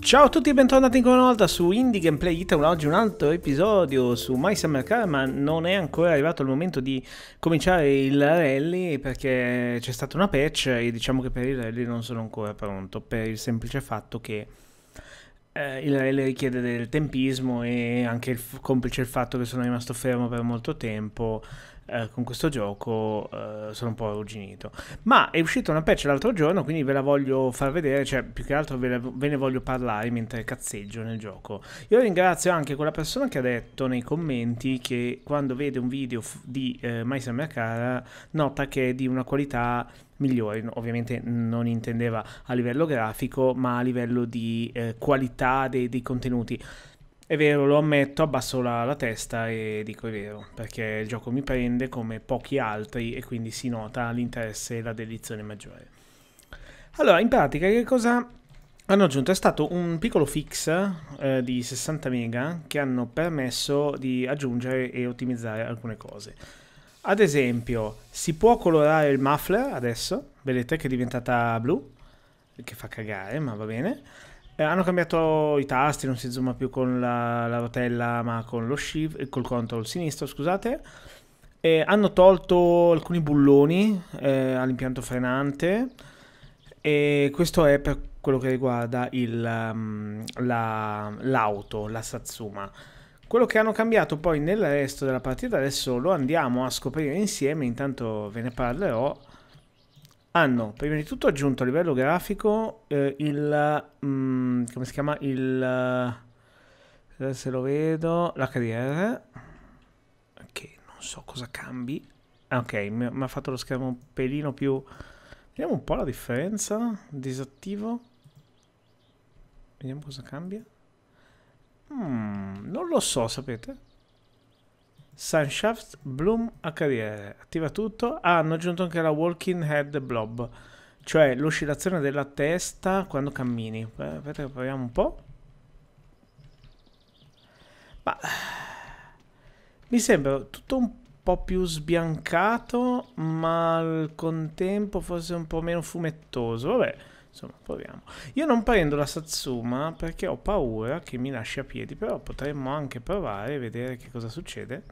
Ciao a tutti e bentornati ancora una volta su Indie Gameplay Italy, oggi un altro episodio su My Summer Car, ma non è ancora arrivato il momento di cominciare il rally perché c'è stata una patch e diciamo che per il rally non sono ancora pronto, per il semplice fatto che eh, il rally richiede del tempismo e anche il complice il fatto che sono rimasto fermo per molto tempo eh, con questo gioco eh, sono un po' arrugginito. Ma è uscita una patch l'altro giorno, quindi ve la voglio far vedere, cioè più che altro ve, la, ve ne voglio parlare mentre cazzeggio nel gioco. Io ringrazio anche quella persona che ha detto nei commenti che quando vede un video f- di eh, My Summer nota che è di una qualità migliore, Ovviamente non intendeva a livello grafico, ma a livello di eh, qualità dei, dei, contenuti. È vero, lo ammetto, abbasso la, la, testa e dico è vero, perché il gioco mi prende come pochi altri e quindi si nota l'interesse e la dedizione maggiore. Allora, in pratica che cosa hanno aggiunto? È stato un piccolo fix eh, di 60 mega che hanno permesso di aggiungere e ottimizzare alcune cose. Ad esempio, si può colorare il muffler adesso, vedete che è diventata blu, che fa cagare, ma va bene. Eh, hanno cambiato i tasti, non si zooma più con la, la rotella ma con lo shift, eh, col control sinistro, scusate. Eh, hanno tolto alcuni bulloni eh, all'impianto frenante e questo è per quello che riguarda il, mm, la, l'auto, la Satsuma. Quello che hanno cambiato poi nel resto della partita adesso lo andiamo a scoprire insieme, intanto ve ne parlerò hanno ah, prima di tutto aggiunto a livello grafico eh, il mm, come si chiama il eh, se lo vedo l'HDR ok non so cosa cambi ah, ok mi ha fatto lo schermo un pelino più vediamo un po' la differenza disattivo vediamo cosa cambia mm, non lo so sapete Sunshaft Bloom a carriere. Attiva tutto. Ah, hanno aggiunto anche la Walking Head Blob, cioè l'oscillazione della testa quando cammini. Eh, aspetta proviamo un po'. Ma mi sembra tutto un po' più sbiancato, ma al contempo forse un po' meno fumettoso. Vabbè, insomma, proviamo. Io non prendo la Satsuma perché ho paura che mi lasci a piedi, però potremmo anche provare e vedere che cosa succede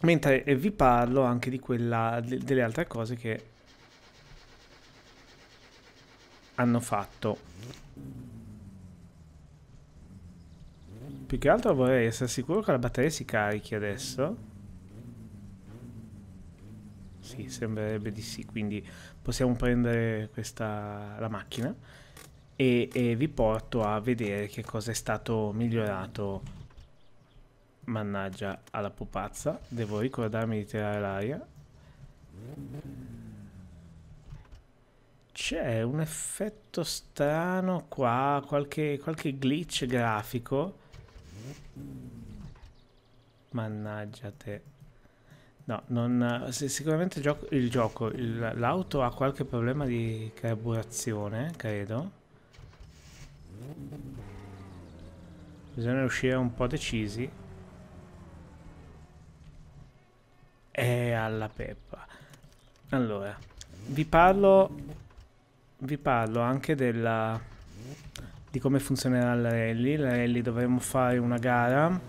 mentre eh, vi parlo anche di quella, delle altre cose che hanno fatto. Più che altro vorrei essere sicuro che la batteria si carichi adesso. Sì, sembrerebbe di sì, quindi possiamo prendere questa, la macchina e, e vi porto a vedere che cosa è stato migliorato Mannaggia alla pupazza. Devo ricordarmi di tirare l'aria. C'è un effetto strano qua, qualche, qualche glitch grafico. Mannaggia te. No, non, sicuramente il gioco l'auto ha qualche problema di carburazione, credo. Bisogna uscire un po' decisi. E alla peppa. Allora, vi parlo, vi parlo anche della, di come funzionerà la rally. La rally dovremo fare una gara,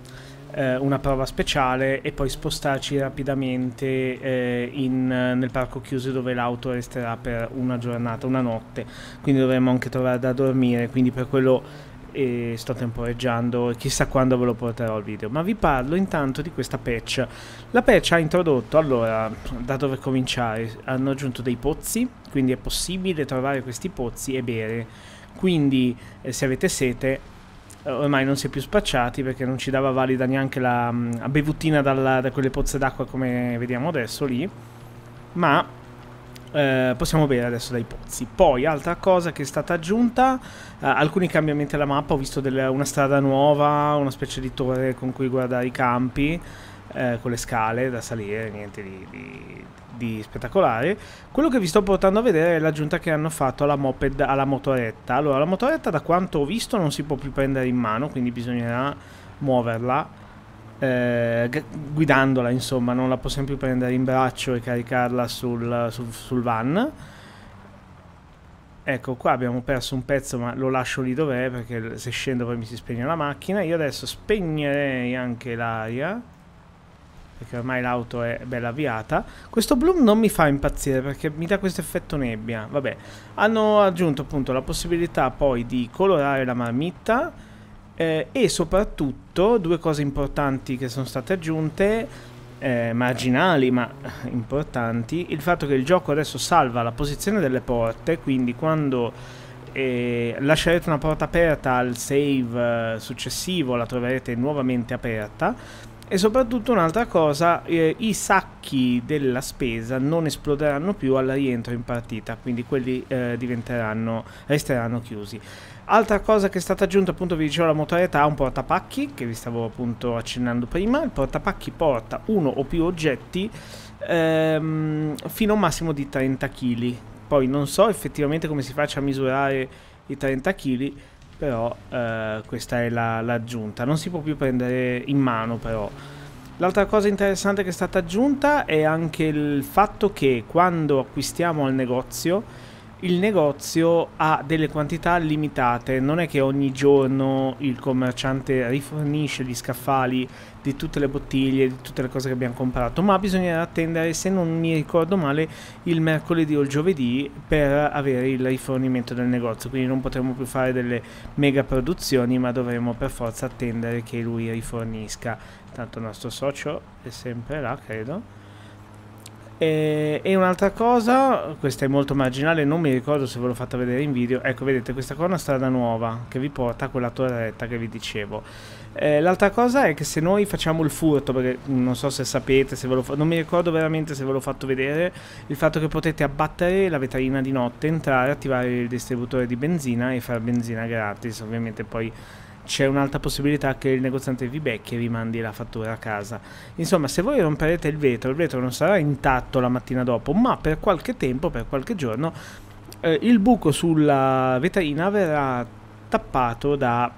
eh, una prova speciale e poi spostarci rapidamente eh, in, nel parco chiuso dove l'auto resterà per una giornata, una notte. Quindi dovremo anche trovare da dormire, quindi per quello e sto temporeggiando e chissà quando ve lo porterò il video ma vi parlo intanto di questa patch la patch ha introdotto allora da dove cominciare hanno aggiunto dei pozzi quindi è possibile trovare questi pozzi e bere quindi eh, se avete sete eh, ormai non si è più spacciati perché non ci dava valida neanche la, mm, la bevutina dalla, da quelle pozze d'acqua come vediamo adesso lì ma eh, possiamo bere adesso dai pozzi. Poi, altra cosa che è stata aggiunta, eh, alcuni cambiamenti alla mappa, ho visto delle, una strada nuova, una specie di torre con cui guardare i campi, eh, con le scale da salire, niente di, di, di, spettacolare. Quello che vi sto portando a vedere è l'aggiunta che hanno fatto alla moped, alla motoretta. Allora, la motoretta da quanto ho visto non si può più prendere in mano, quindi bisognerà muoverla eh, guidandola, insomma, non la possiamo più prendere in braccio e caricarla sul, sul, sul van. Ecco, qua abbiamo perso un pezzo, ma lo lascio lì dov'è perché se scendo poi mi si spegne la macchina. Io adesso spegnerei anche l'aria perché ormai l'auto è bella avviata. Questo bloom non mi fa impazzire perché mi dà questo effetto nebbia. Vabbè, hanno aggiunto appunto la possibilità poi di colorare la marmitta eh, e soprattutto due cose importanti che sono state aggiunte, eh, marginali ma importanti, il fatto che il gioco adesso salva la posizione delle porte, quindi quando eh, lascerete una porta aperta al save eh, successivo la troverete nuovamente aperta e soprattutto un'altra cosa, eh, i sacchi della spesa non esploderanno più al rientro in partita, quindi quelli eh, diventeranno, resteranno chiusi. Altra cosa che è stata aggiunta, appunto vi dicevo la modalità, un portapacchi, che vi stavo appunto accennando prima, il portapacchi porta uno o più oggetti ehm, fino a un massimo di 30 kg. Poi non so effettivamente come si faccia a misurare i 30 kg, però eh, questa è la, l'aggiunta. Non si può più prendere in mano però. L'altra cosa interessante che è stata aggiunta è anche il fatto che quando acquistiamo al negozio il negozio ha delle quantità limitate, non è che ogni giorno il commerciante rifornisce gli scaffali di tutte le bottiglie, di tutte le cose che abbiamo comprato, ma bisognerà attendere, se non mi ricordo male, il mercoledì o il giovedì per avere il rifornimento del negozio, quindi non potremo più fare delle mega produzioni, ma dovremo per forza attendere che lui rifornisca. Tanto il nostro socio è sempre là, credo. E, e un'altra cosa, questa è molto marginale, non mi ricordo se ve l'ho fatta vedere in video. Ecco, vedete, questa qua è una strada nuova che vi porta a quella torretta che vi dicevo. Eh, l'altra cosa è che se noi facciamo il furto, perché non so se sapete, se non mi ricordo veramente se ve l'ho fatto vedere, il fatto che potete abbattere la vetrina di notte, entrare, attivare il distributore di benzina e fare benzina gratis. Ovviamente poi c'è un'altra possibilità che il negoziante vi becchi e vi mandi la fattura a casa. Insomma, se voi romperete il vetro, il vetro non sarà intatto la mattina dopo, ma per qualche tempo, per qualche giorno, eh, il buco sulla vetrina verrà tappato da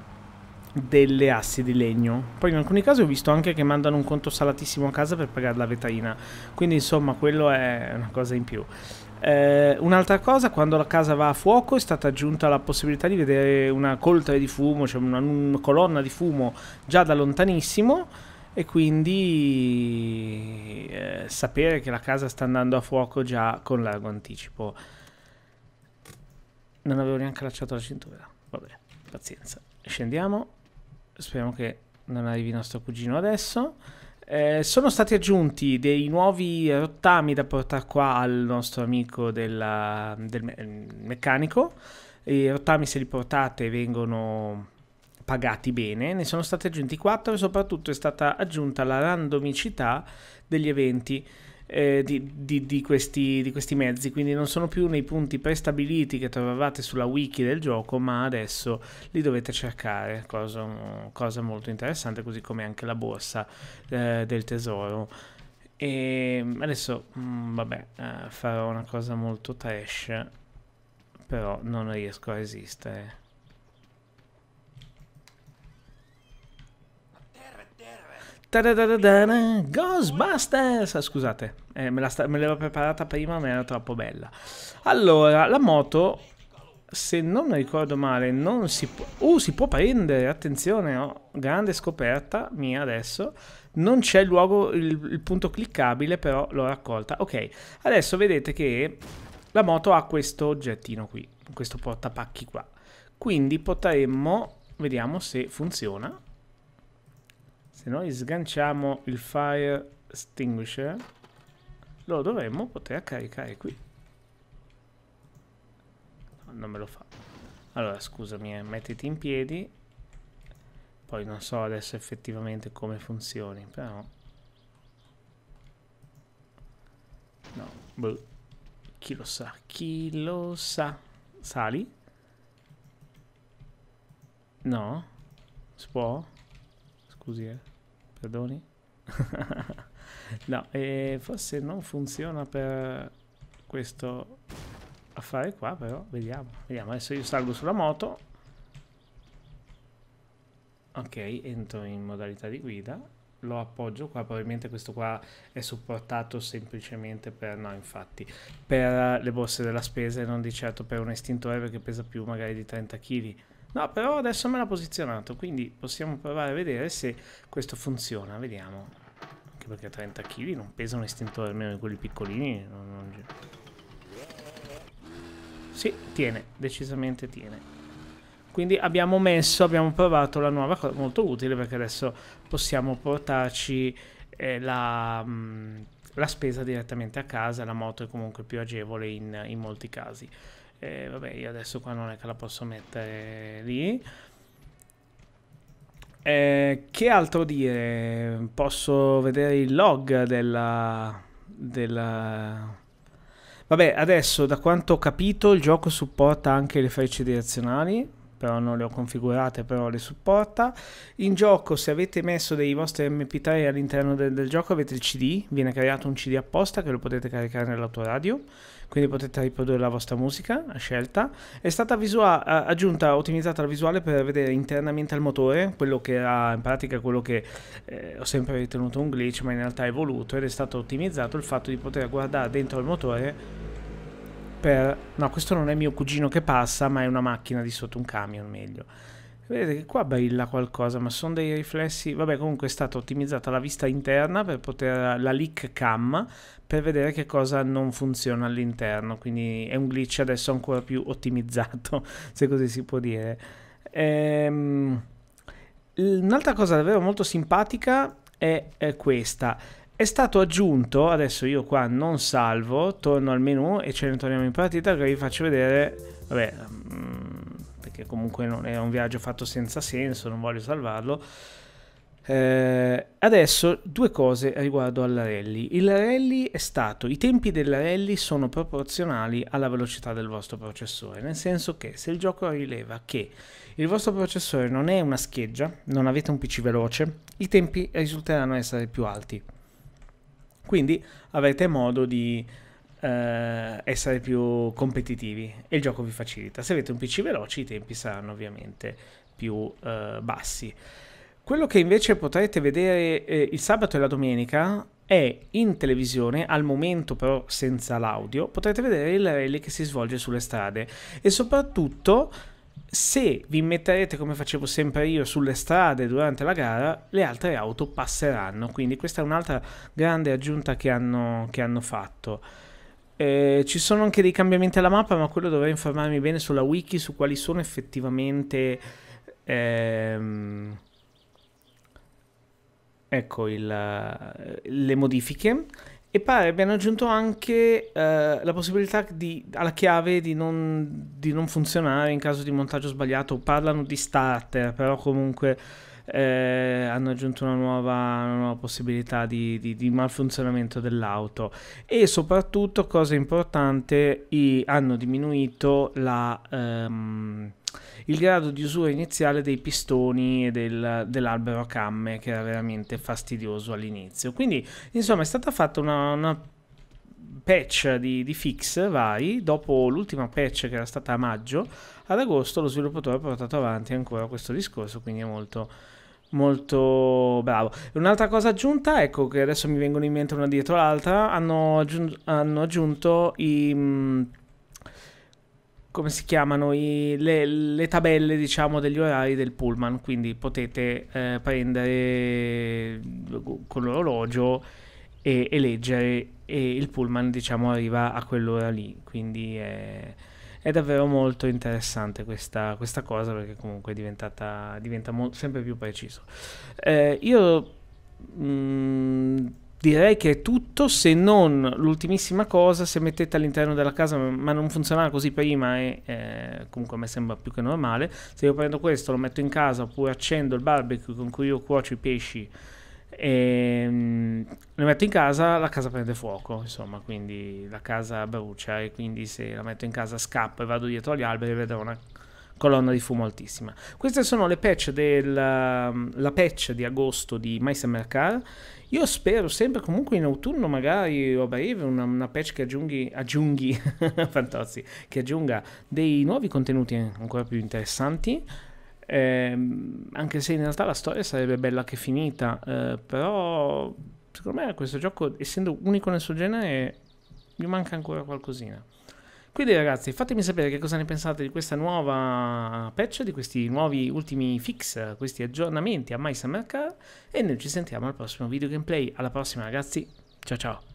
delle assi di legno. Poi in alcuni casi ho visto anche che mandano un conto salatissimo a casa per pagare la vetrina. Quindi insomma, quello è una cosa in più. Eh, un'altra cosa, quando la casa va a fuoco è stata aggiunta la possibilità di vedere una coltre di fumo, cioè una, una colonna di fumo già da lontanissimo e quindi eh, sapere che la casa sta andando a fuoco già con largo anticipo. Non avevo neanche lasciato la cintura. Vabbè, pazienza. Scendiamo. Speriamo che non arrivi nostro cugino adesso. Eh, sono stati aggiunti dei nuovi rottami da portare qua al nostro amico della, del me- meccanico. I rottami, se li portate, vengono pagati bene. Ne sono stati aggiunti 4 e soprattutto è stata aggiunta la randomicità degli eventi eh, di, di, di, questi, di, questi, mezzi, quindi non sono più nei punti prestabiliti che trovavate sulla wiki del gioco, ma adesso li dovete cercare, cosa, cosa molto interessante, così come anche la borsa eh, del tesoro. E adesso, mh, mm, vabbè, eh, farò una cosa molto trash, però non riesco a resistere. Ghostbusters! Ah, scusate, eh, me, sta- me l'avevo preparata prima, ma era troppo bella. Allora, la moto, se non mi ricordo male, non si può... Uh, si può prendere, attenzione, oh, grande scoperta mia adesso. Non c'è il luogo, il, il punto cliccabile, però l'ho raccolta. Ok, adesso vedete che la moto ha questo oggettino qui, questo portapacchi qua. Quindi potremmo, vediamo se funziona se noi sganciamo il fire extinguisher lo dovremmo poter caricare qui non me lo fa allora scusami eh, mettiti in piedi poi non so adesso effettivamente come funzioni però no boh. chi lo sa chi lo sa sali no si può scusi, eh. Perdoni? no, e forse non funziona per questo affare qua, però vediamo. Vediamo, adesso io salgo sulla moto. Ok, entro in modalità di guida. Lo appoggio qua, probabilmente questo qua è supportato semplicemente per, no infatti, per le borse della spesa e non di certo per un estintore perché pesa più magari di 30 kg. No, però adesso me l'ha posizionato, quindi possiamo provare a vedere se questo funziona. Vediamo. Anche perché 30 kg non pesa un estintore, almeno di quelli piccolini. Non, non... Sì, tiene, decisamente tiene. Quindi abbiamo messo, abbiamo provato la nuova cosa, molto utile perché adesso possiamo portarci eh, la... Mh, mm, la spesa direttamente a casa, la moto è comunque più agevole in, in molti casi eh, vabbè io adesso qua non è che la posso mettere lì eh, che altro dire posso vedere il log della, della vabbè adesso da quanto ho capito il gioco supporta anche le frecce direzionali però non le ho configurate, però le supporta. In gioco, se avete messo dei vostri MP3 all'interno del, del gioco, avete il CD, viene creato un CD apposta che lo potete caricare nell'autoradio quindi potete riprodurre la vostra musica a scelta. È stata visual- aggiunta, ottimizzata la visuale per vedere internamente al motore, quello che era in pratica quello che eh, ho sempre ritenuto un glitch, ma in realtà è voluto ed è stato ottimizzato il fatto di poter guardare dentro al motore per... No, questo non è mio cugino che passa, ma è una macchina di sotto un camion, meglio. Vedete che qua brilla qualcosa, ma sono dei riflessi... Vabbè, comunque è stata ottimizzata la vista interna per poter... la leak cam, per vedere che cosa non funziona all'interno. Quindi è un glitch adesso ancora più ottimizzato, se così si può dire. Ehm... Un'altra cosa davvero molto simpatica è, è questa è stato aggiunto, adesso io qua non salvo, torno al menu e ce ne torniamo in partita che vi faccio vedere, vabbè, mm, perché comunque non è un viaggio fatto senza senso, non voglio salvarlo. Eh, adesso due cose riguardo alla rally. Il rally è stato, i tempi della rally sono proporzionali alla velocità del vostro processore, nel senso che se il gioco rileva che il vostro processore non è una scheggia, non avete un PC veloce, i tempi risulteranno essere più alti. Quindi avrete modo di eh, essere più competitivi e il gioco vi facilita. Se avete un PC veloce i tempi saranno ovviamente più eh, bassi. Quello che invece potrete vedere eh, il sabato e la domenica è in televisione, al momento però senza l'audio, potrete vedere il rally che si svolge sulle strade e soprattutto se vi metterete come facevo sempre io sulle strade durante la gara, le altre auto passeranno. Quindi questa è un'altra grande aggiunta che hanno, che hanno fatto. Eh, ci sono anche dei cambiamenti alla mappa, ma quello dovrei informarmi bene sulla wiki su quali sono effettivamente... Ehm, ecco il, le modifiche. E pare abbiano aggiunto anche eh, la possibilità di, alla chiave di non, di non, funzionare in caso di montaggio sbagliato. Parlano di starter, però comunque eh, hanno aggiunto una nuova, una nuova possibilità di, di, di, malfunzionamento dell'auto. E soprattutto, cosa importante, i, hanno diminuito la... Ehm, il grado di usura iniziale dei pistoni e del, dell'albero a camme che era veramente fastidioso all'inizio. Quindi insomma è stata fatta una, una patch di, di, fix vari, dopo l'ultima patch che era stata a maggio, ad agosto lo sviluppatore ha portato avanti ancora questo discorso, quindi è molto, molto bravo. Un'altra cosa aggiunta, ecco che adesso mi vengono in mente una dietro l'altra, hanno, aggiung- hanno aggiunto i... Mh, mm, come si chiamano i, le, le, tabelle diciamo degli orari del pullman quindi potete eh, prendere con l'orologio e, e leggere e il pullman diciamo arriva a quell'ora lì quindi è, è davvero molto interessante questa, questa, cosa perché comunque è diventata diventa mo- sempre più preciso eh, io mh, mm, Direi che è tutto, se non l'ultimissima cosa, se mettete all'interno della casa, ma non funzionava così prima e eh, comunque a me sembra più che normale, se io prendo questo, lo metto in casa oppure accendo il barbecue con cui io cuocio i pesci e ehm, lo metto in casa, la casa prende fuoco, insomma, quindi la casa brucia e quindi se la metto in casa scappo e vado dietro agli alberi vedrò una colonna di fumo altissima. Queste sono le patch della patch di agosto di MySummerCar. Io spero sempre comunque in autunno, magari o a breve, una, una patch che aggiunghi, aggiunghi Fantozzi, che aggiunga dei nuovi contenuti ancora più interessanti. Eh, anche se in realtà la storia sarebbe bella che finita, eh, però secondo me questo gioco, essendo unico nel suo genere, mi manca ancora qualcosina. Quindi ragazzi, fatemi sapere che cosa ne pensate di questa nuova patch, di questi nuovi ultimi fix, questi aggiornamenti a My Summer Car e noi ci sentiamo al prossimo video gameplay. Alla prossima ragazzi, ciao ciao!